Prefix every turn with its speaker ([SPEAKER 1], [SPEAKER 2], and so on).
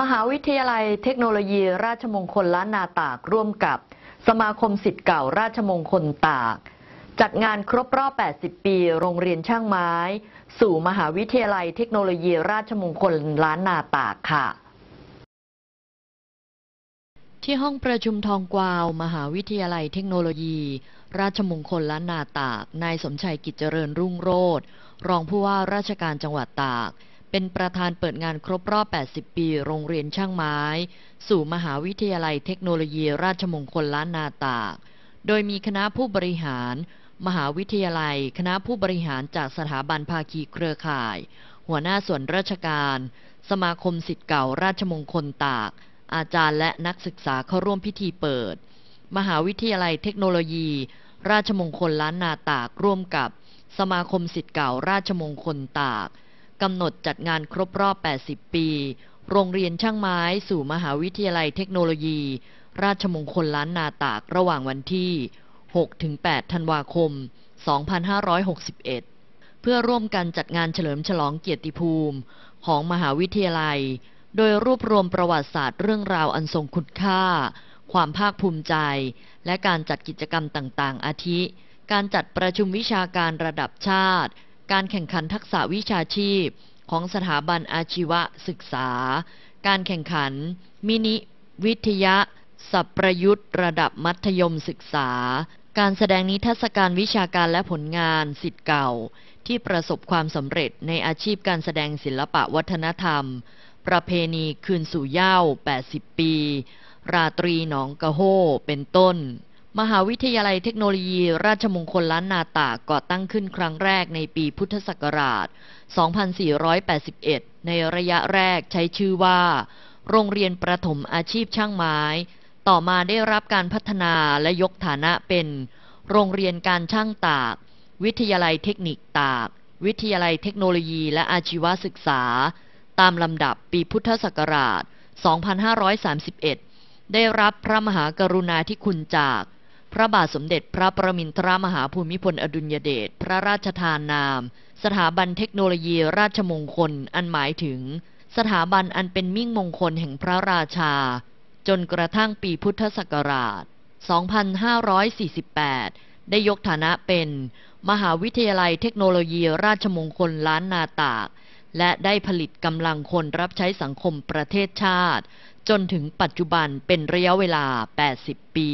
[SPEAKER 1] มหาวิทยาลัยเทคโนโลยีราชมงคลล้านนาตากร่วมกับ สมาคมสิทธิ์เก่าราชมงคลตาก จัดงานครบรอบ 80 ปี โรงเรียนช่างไม้ สู่มหาวิทยาลัยเทคโนโลยีราชมงคลล้านนาตากค่ะ ที่ห้องประชุมทองกวาวมหาวิทยาลัยเทคโนโลยี ราชมงคลล้านนาตากนายสมชัยกิจเจริญรุ่งโรธรองผู้ว่าราชการจังหวัดตากเป็นประธานเปิดงานครบรอบ 80 ปี โรงเรียนช่างไม้ สู่มหาวิทยาลัยเทคโนโลยีราชมงคลล้านนาตาก โดยมีคณะผู้บริหาร มหาวิทยาลัย คณะผู้บริหารจากสถาบันภาคีเครือข่าย หัวหน้าส่วนราชการ สมาคมสิทธิ์เก่าราชมงคลตาก อาจารย์และนักศึกษาเข้าร่วมพิธีเปิด มหาวิทยาลัยเทคโนโลยี ราชมงคลล้านนาตากร่วมกับสมาคมสิทธิ์เก่าราชมงคลตากกำหนดจัดงานครบรอบ 80 ปี โรงเรียนช่างไม้ สู่มหาวิทยาลัยเทคโนโลยี ราชมงคลล้านนาตากระหว่างวันที่ 6-8 ธันวาคม 2561 เพื่อร่วมกันจัดงานเฉลิมฉลองเกียรติภูมิ ของมหาวิทยาลัย โดยรวบรวมประวัติศาสตร์เรื่องราวอันทรงคุณค่า ความภาคภูมิใจ และการจัดกิจกรรมต่างๆ อาทิ การจัดประชุมวิชาการระดับชาติการแข่งขันทักษะวิชาชีพของสถาบันอาชีวศึกษา การแข่งขัน มินิ วิทยาสัประยุทธ์ระดับมัธยมศึกษา การแสดงนิทรรศการวิชาการและผลงานสิทธิ์เก่าที่ประสบความสำเร็จในอาชีพการแสดงศิลปะวัฒนธรรม ประเพณีคืนสู่เย้า80ปี ราตรีหนองกระโฮเป็นต้นมหาวิทยาลัยเทคโนโลยีราชมงคลล้านนาตาก่อตั้งขึ้นครั้งแรกในปีพุทธศักราช 2481 ในระยะแรกใช้ชื่อว่า โรงเรียนประถมอาชีพช่างไม้ ต่อมาได้รับการพัฒนาและยกฐานะเป็น โรงเรียนการช่างตากวิทยาลัยเทคนิคตากวิทยาลัยเทคโนโลยีและอาชีวศึกษา ตามลำดับปีพุทธศักราช 2531 ได้รับพระมหากรุณาธิคุณจากพระบาทสมเด็จพระประมินทรมหาภูมิพลอดุลยเดช พระราชทานนาม สถาบันเทคโนโลยีราชมงคล อันหมายถึง สถาบันอันเป็นมิ่งมงคลแห่งพระราชา จนกระทั่งปีพุทธศักราช 2548 ได้ยกฐานะเป็น มหาวิทยาลัยเทคโนโลยีราชมงคลล้านนาตาก และได้ผลิตกำลังคนรับใช้สังคมประเทศชาติ จนถึงปัจจุบันเป็นระยะเวลา 80 ปี